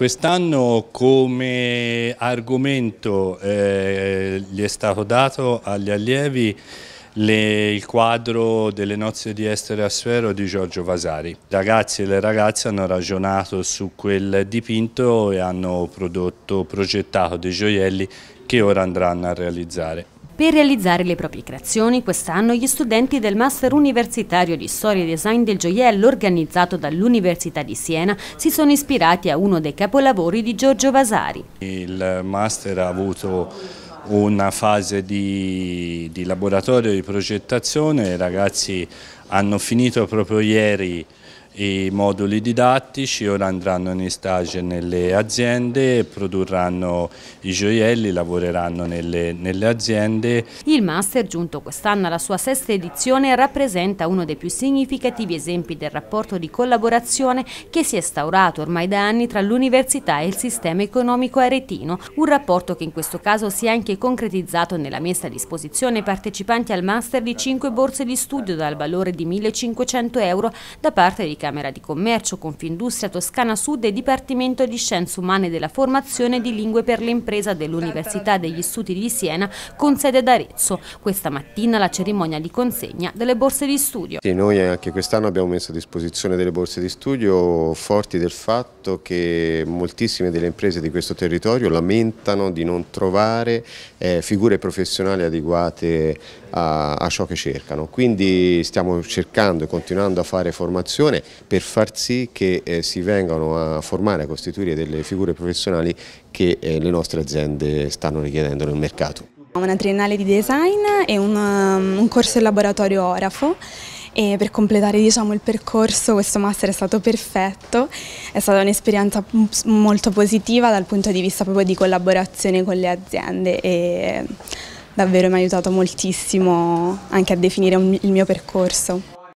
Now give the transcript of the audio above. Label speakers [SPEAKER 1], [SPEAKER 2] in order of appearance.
[SPEAKER 1] Quest'anno come argomento eh, gli è stato dato agli allievi le, il quadro delle nozze di Estere Assuero di Giorgio Vasari. I ragazzi e le ragazze hanno ragionato su quel dipinto e hanno prodotto, progettato dei gioielli che ora andranno a realizzare.
[SPEAKER 2] Per realizzare le proprie creazioni, quest'anno gli studenti del Master Universitario di Storia e Design del Gioiello, organizzato dall'Università di Siena, si sono ispirati a uno dei capolavori di Giorgio Vasari.
[SPEAKER 1] Il Master ha avuto una fase di, di laboratorio di progettazione, i ragazzi hanno finito proprio ieri i moduli didattici, ora andranno in stage nelle aziende, produrranno i gioielli, lavoreranno nelle, nelle aziende.
[SPEAKER 2] Il master, giunto quest'anno alla sua sesta edizione, rappresenta uno dei più significativi esempi del rapporto di collaborazione che si è instaurato ormai da anni tra l'università e il sistema economico aretino, un rapporto che in questo caso si è anche concretizzato nella messa a disposizione ai partecipanti al master di 5 borse di studio dal valore di 1.500 euro da parte di Camera di Commercio, Confindustria Toscana Sud e Dipartimento di Scienze Umane della Formazione di Lingue per l'Impresa dell'Università degli Studi di Siena con sede ad Arezzo. Questa mattina la cerimonia di consegna delle borse di studio. Sì,
[SPEAKER 3] noi anche quest'anno abbiamo messo a disposizione delle borse di studio forti del fatto che moltissime delle imprese di questo territorio lamentano di non trovare eh, figure professionali adeguate a, a ciò che cercano. Quindi stiamo cercando e continuando a fare formazione per far sì che eh, si vengano a formare, a costituire delle figure professionali che eh, le nostre aziende stanno richiedendo nel mercato.
[SPEAKER 4] Una triennale di design e un, um, un corso in laboratorio Orafo e per completare diciamo, il percorso questo master è stato perfetto, è stata un'esperienza molto positiva dal punto di vista proprio di collaborazione con le aziende e davvero mi ha aiutato moltissimo anche a definire il mio percorso.